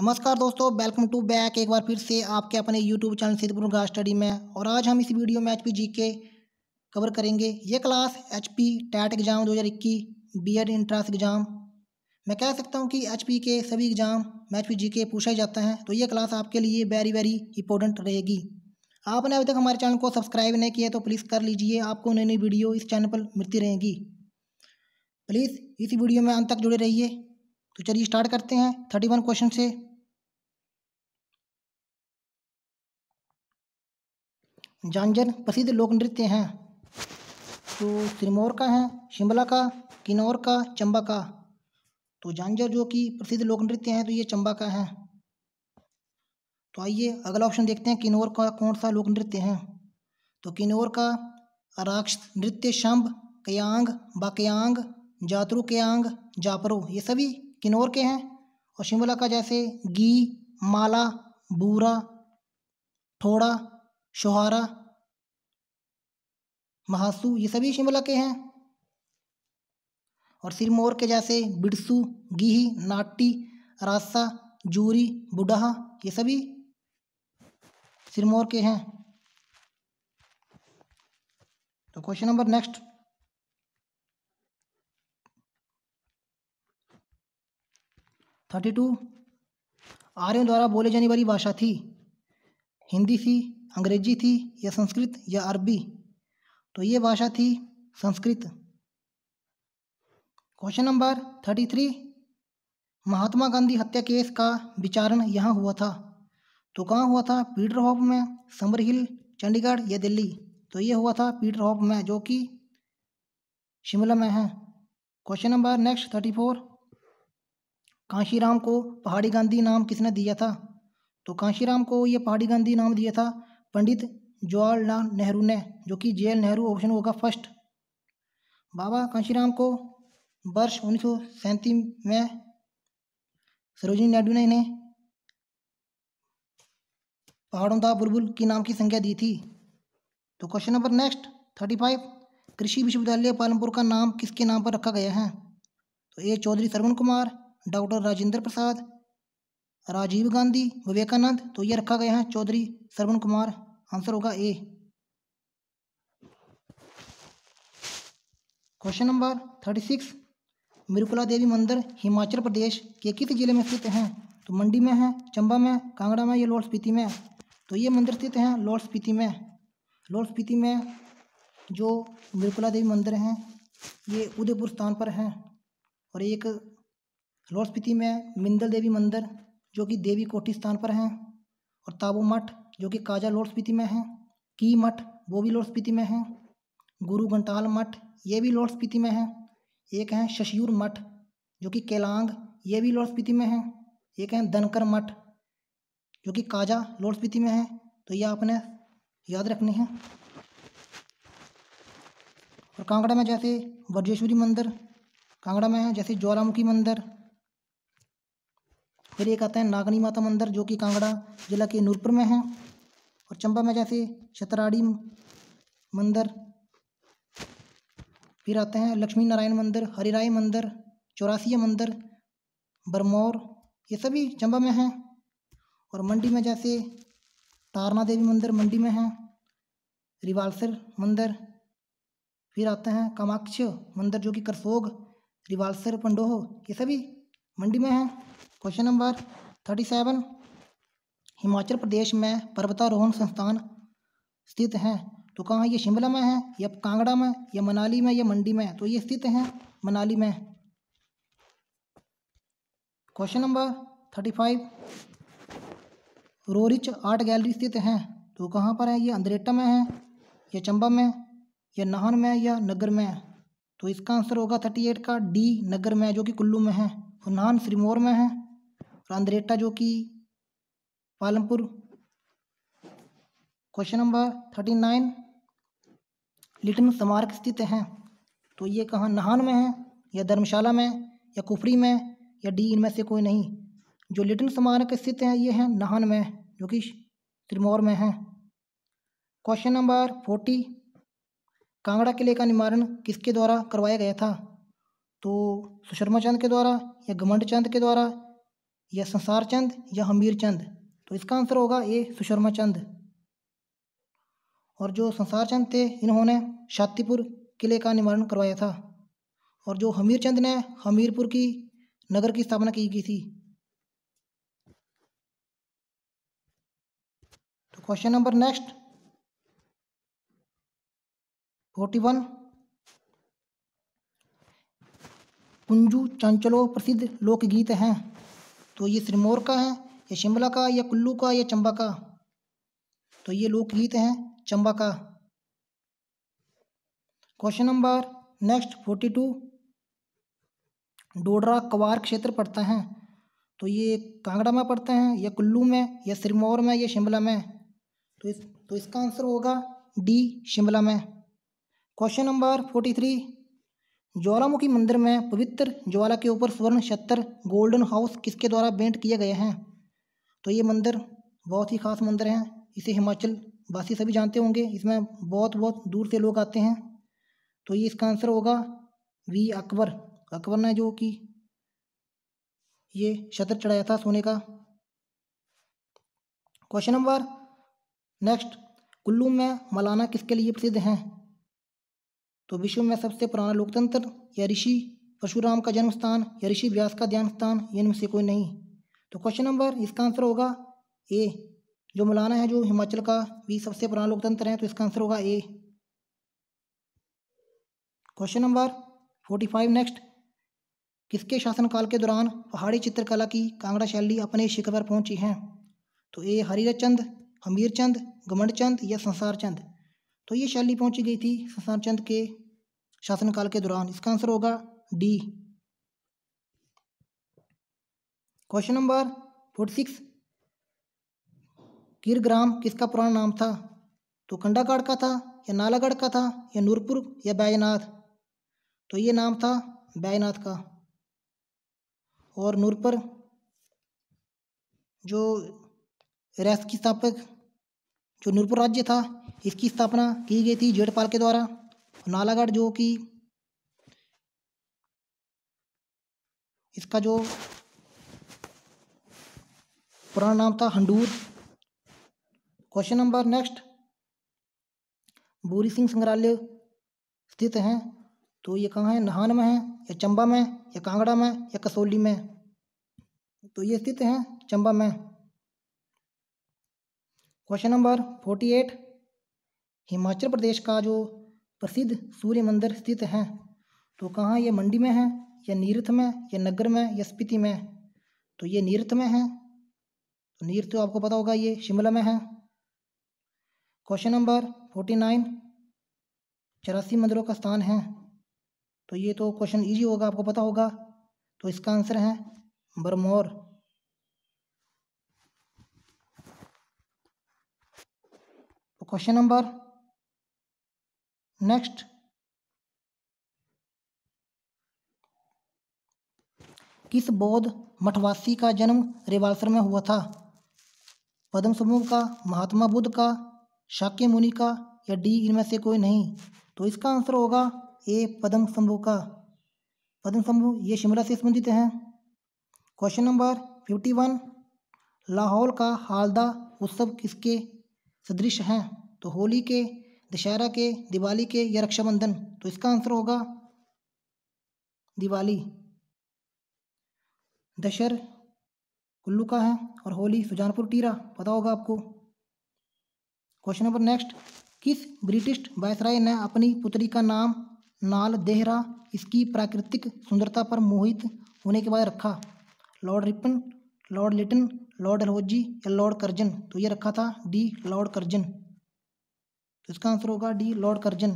नमस्कार दोस्तों welcome to back एक बार फिर से आपके अपने यूट्यूब चैनल सिद्धपुर गा स्टडी में और आज हम इस वीडियो में एच पी जी के कवर करेंगे ये class H P TET exam दो हज़ार इक्कीस बी एड इंट्रांस एग्ज़ाम मैं कह सकता हूँ कि एच पी के सभी एग्ज़ाम में एच पी जी के पूछा जाता है तो ये क्लास आपके लिए वेरी वेरी इंपॉर्टेंट रहेगी आपने अभी तक हमारे चैनल को सब्सक्राइब नहीं किया तो प्लीज़ कर लीजिए आपको नई नई वीडियो इस चैनल पर मिलती रहेंगी प्लीज़ इसी वीडियो में अंत तक जुड़े रहिए तो चलिए स्टार्ट करते हैं थर्टी वन क्वेश्चन से झांझर प्रसिद्ध लोक नृत्य हैं तो सिरमौर का है शिमला का किन्नौर का चंबा का तो झांझर जो कि प्रसिद्ध लोक नृत्य हैं तो ये चंबा का है तो आइए अगला ऑप्शन देखते हैं किन्नौर का कौन सा लोक नृत्य है तो किन्नौर का राक्ष नृत्य शंभ कयांग बाकयांग जातरू कयांग जापरो ये सभी किन्नौर के हैं और शिमला का जैसे गी माला बूरा ठोड़ा शोहारा महासू ये सभी शिमला के हैं और सिरमौर के जैसे बिड़सू गीही नाटी रासा जूरी बुडहा ये सभी सिरमौर के हैं तो question number next thirty two आर्यों द्वारा बोले जाने वाली भाषा थी हिंदी थी अंग्रेजी थी या संस्कृत या अरबी तो ये भाषा थी Sanskrit question number thirty three Mahatma Gandhi हत्या केस का विचारण यहाँ हुआ था तो कहाँ हुआ था पीटर हॉप में समर हिल चंडीगढ़ या दिल्ली तो ये हुआ था पीटर हॉप में जो कि शिमला में है question number next thirty four Kanshiram को पहाड़ी गांधी नाम किसने दिया था तो कांशीराम को ये पहाड़ी गांधी नाम दिया था पंडित जवाहरलाल नेहरू ने जो कि जे एल नेहरू ऑप्शन होगा फर्स्ट बाबा कांशीराम को वर्ष उन्नीस में सरोजिनी नायडू ने इन्हें पहाड़ों दा बुलबुल की नाम की संख्या दी थी तो question number next thirty five कृषि विश्वविद्यालय पालमपुर का नाम किसके नाम पर रखा गया है तो ए चौधरी सरवण कुमार डॉक्टर राजेंद्र प्रसाद राजीव गांधी विवेकानंद तो ये रखा गया है चौधरी श्रवण कुमार आंसर होगा A question number thirty six Mirkula Devi मंदिर हिमाचल प्रदेश के किस जिले में स्थित हैं तो मंडी में है चंबा में कांगड़ा में या लाहौल स्पीति में तो ये मंदिर स्थित हैं लॉर्ड स्पीति में लॉर्ड स्पीति में जो मिरुकुला देवी मंदिर हैं ये उदयपुर स्थान पर हैं और एक लॉर्ड स्पीति में मिंदल देवी मंदिर जो कि देवी कोठी स्थान पर हैं और ताबो मठ जो कि काजा लॉर्ड स्पीति में है की मठ वो भी लॉर्ड स्पीति में है गुरु घंटाल मठ ये भी लॉर्ड स्पीति में है एक हैं शशियूर मठ जो कि केलांग ये भी लॉर्ड स्पीति में है एक हैं दनकर मठ जो कि काजा लॉर्ड स्पीति में है तो ये आपने याद रखनी है और कांगड़ा में जैसे वर्जेश्वरी मंदिर कांगड़ा में है जैसे ज्वालामुखी मंदिर फिर एक आता है नागनी माता मंदिर जो कि कांगड़ा जिला के नूरपुर में है और चंबा में जैसे छतराड़ी मंदिर फिर आते हैं लक्ष्मी नारायण मंदिर हरिराय मंदिर चौरासिया मंदिर बरमौर ये सभी चंबा में हैं और मंडी में जैसे तारना देवी मंदिर मंडी में है रिवालसर मंदिर फिर आते हैं कामाक्ष मंदिर जो कि करसोग रिवालसर पंडोह ये सभी मंडी में हैं question number thirty seven Himachal Pradesh में पर्वतारोहण संस्थान स्थित हैं तो कहाँ ये शिमला में है या कांगड़ा में या मनाली में या मंडी में तो ये स्थित हैं मनाली में question number thirty five Roerich art gallery स्थित हैं तो कहाँ पर है ये अंद्रेटा में है या चंबा में या नाहन में या नगर में तो इसका आंसर होगा थर्टी एट का डी नगर में जो कि कुल्लू में है और तो नाहन श्रीमोर में है और अंद्रेटा जो कि Palampur question number thirty nine लिटिन स्मारक स्थित हैं तो ये कहाँ नहान में है या धर्मशाला में या कुफरी में या डी इनमें से कोई नहीं जो लिटिन स्मारक स्थित हैं ये हैं नहान में जो कि त्रिमौर में हैं क्वेश्चन नंबर फोर्टी कांगड़ा किले का निवारण किसके द्वारा करवाया गया था तो सुशर्मा चंद के द्वारा या घमंड चंद के द्वारा या संसार चंद या हमीर चंद तो इसका आंसर होगा ए सुशर्मा चंद और जो संसार चंद थे इन्होंने शातिपुर किले का निवारण करवाया था और जो हमीर चंद ने हमीरपुर की नगर की स्थापना की गई थी तो question number next forty one Kunju Chanchalo प्रसिद्ध लोकगीत हैं तो ये सिरमौर का है या शिमला का या कुल्लू का या चंबा का तो ये लोकगीत हैं चंबा का question number next forty two Dodra Kwar क्षेत्र पड़ता है तो ये कांगड़ा में पड़ते हैं या कुल्लू में या सिरमौर में या शिमला में तो इस तो इसका आंसर होगा डी शिमला में क्वेश्चन नंबर फोर्टी थ्री ज्वालामुखी मंदिर में पवित्र ज्वाला के ऊपर स्वर्ण छत्तर गोल्डन हाउस किसके द्वारा बेंट किए गए हैं तो ये मंदिर बहुत ही खास मंदिर है इसे हिमाचल वासी सभी जानते होंगे इसमें बहुत बहुत दूर से लोग आते हैं तो ये इसका आंसर होगा वी अकबर अकबर ने जो कि ये शतर चढ़ाया था सोने का क्वेश्चन नंबर नेक्स्ट कुल्लू में मलाना किसके लिए प्रसिद्ध हैं तो विश्व में सबसे पुराना लोकतंत्र या ऋषि परशुराम का जन्म स्थान या ऋषि व्यास का ध्यान स्थान इनमें से कोई नहीं तो क्वेश्चन नंबर इसका आंसर होगा ए जो मौलाना है जो हिमाचल का भी सबसे पुराना लोकतंत्र है तो इसका आंसर होगा A question number forty five next किसके शासनकाल के दौरान पहाड़ी चित्रकला की कांगड़ा शैली अपने शिखर पर पहुंची है तो ए हरिरचंद हमीरचंद गमंडचंद या संसारचंद तो ये शैली पहुंची गई थी ससान चंद के शासनकाल के दौरान इसका आंसर होगा D question number forty six Girgram किसका पुराना नाम था तो कंडागढ़ का था या नालागढ़ का था या नूरपुर या बैजनाथ तो ये नाम था बैजनाथ का और नूरपुर जो रैस की स्थापक जो नूरपुर राज्य था इसकी स्थापना की गई थी जेठपाल के द्वारा नालागढ़ जो कि इसका जो पुराना नाम था हंडूर क्वेश्चन नंबर नेक्स्ट बोरी सिंह संग्रहालय स्थित हैं तो ये कहाँ है नहान में है या चंबा में या कांगड़ा में या कसौली में तो ये स्थित हैं चंबा में question number forty eight Himachal Pradesh का जो प्रसिद्ध सूर्य मंदिर स्थित है तो कहाँ ये मंडी में है या नीरथ में या नगर में या स्पीति में तो ये नीरथ में है तो नीरथ तो आपको पता होगा ये शिमला में है क्वेश्चन नंबर फोर्टी नाइन चौरासी मंदिरों का स्थान है तो ये तो क्वेश्चन ईजी होगा आपको पता होगा तो इसका आंसर है बरमौर क्वेश्चन नंबर नेक्स्ट किस बौद्ध मठवासी का जन्म रेवालसर में हुआ था पद्म समूह का महात्मा बुद्ध का शाक्य मुनि का या डी इनमें से कोई नहीं तो इसका आंसर होगा ए पद्म समूह का पद्म समूह ये शिमला से संबंधित हैं question number fifty one Lahaul का हालदा उत्सव किसके सदृश हैं तो होली के दशहरा के दिवाली के या रक्षाबंधन तो इसका आंसर होगा दिवाली दशहर कुल्लू का है और होली सुजानपुर टीरा पता होगा आपको क्वेश्चन नंबर नेक्स्ट किस ब्रिटिश वायसराय ने अपनी पुत्री का नाम नाल देहरा इसकी प्राकृतिक सुंदरता पर मोहित होने के बाद रखा lord Ripon lord Lytton lord Dalhousie या लॉर्ड करजन तो ये रखा था डी लॉर्ड करजन तो इसका आंसर होगा D lord Curzon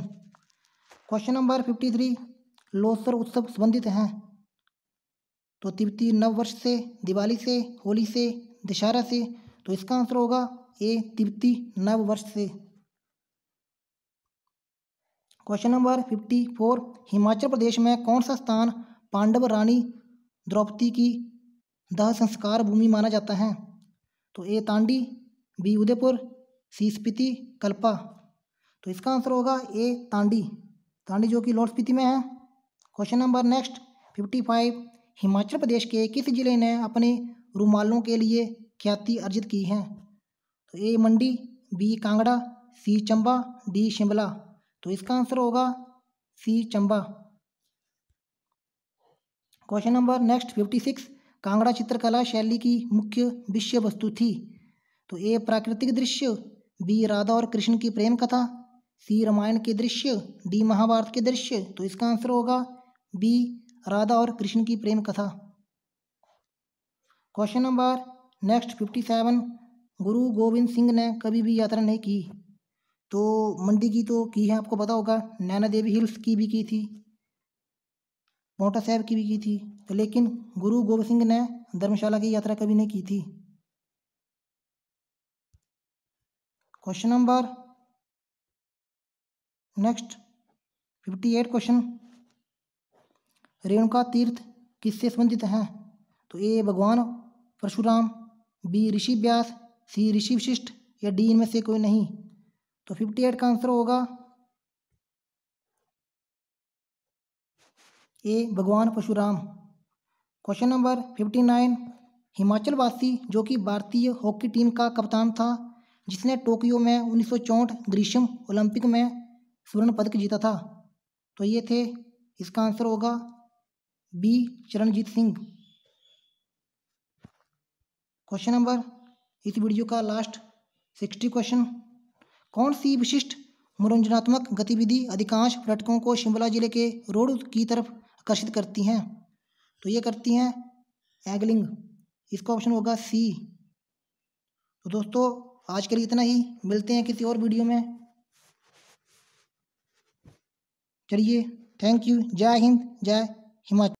question number fifty three Losar उत्सव संबंधित हैं तो तिब्बती नववर्ष से दिवाली से होली से दशहरा से तो इसका आंसर होगा ए तिब्बती नववर्ष से question number fifty four Himachal Pradesh में कौन सा स्थान पांडव रानी द्रौपदी की दह संस्कार भूमि माना जाता है तो A Tandi B Udaipur C Spiti Kalpa तो इसका आंसर होगा ए तांडी तांडी जो कि लाहौल स्पीति में है question number next fifty five Himachal Pradesh के किस जिले ने अपने रुमालों के लिए ख्याति अर्जित की है तो A Mandi B Kangra C Chamba D Shimla तो इसका आंसर होगा C Chamba question number next fifty six Kangra चित्रकला शैली की मुख्य विषय वस्तु थी तो ए प्राकृतिक दृश्य बी राधा और कृष्ण की प्रेम कथा सी रामायण के दृश्य डी महाभारत के दृश्य तो इसका आंसर होगा बी राधा और कृष्ण की प्रेम कथा question number next fifty seven Guru Gobind Singh ने कभी भी यात्रा नहीं की तो मंडी की तो की है आपको पता होगा नैना देवी हिल्स की भी की थी मोटा साहब की भी की थी तो लेकिन गुरु गोविंद सिंह ने धर्मशाला की यात्रा कभी नहीं की थी question number next fifty eight question Renuka तीर्थ किससे संबंधित हैं तो ए भगवान परशुराम बी ऋषि व्यास सी ऋषि विशिष्ट या डी इनमें से कोई नहीं तो फिफ्टी एट का आंसर होगा ए भगवान Parshuram question number fifty nine Himachal वासी जो कि भारतीय हॉकी टीम का कप्तान था जिसने टोक्यो में उन्नीस ग्रीष्म ओलंपिक में स्वर्ण पदक जीता था तो ये थे इसका आंसर होगा B Charanjit Singh question number इस वीडियो का लास्ट सिक्सटी क्वेश्चन कौन सी विशिष्ट मनोरंजनात्मक गतिविधि अधिकांश पर्यटकों को शिमला जिले के रोड की तरफ आकर्षित करती हैं तो ये करती हैं एगलिंग इसका ऑप्शन होगा सी तो दोस्तों आज के लिए इतना ही मिलते हैं किसी और वीडियो में चलिए थैंक यू जय हिंद जय हिमाचल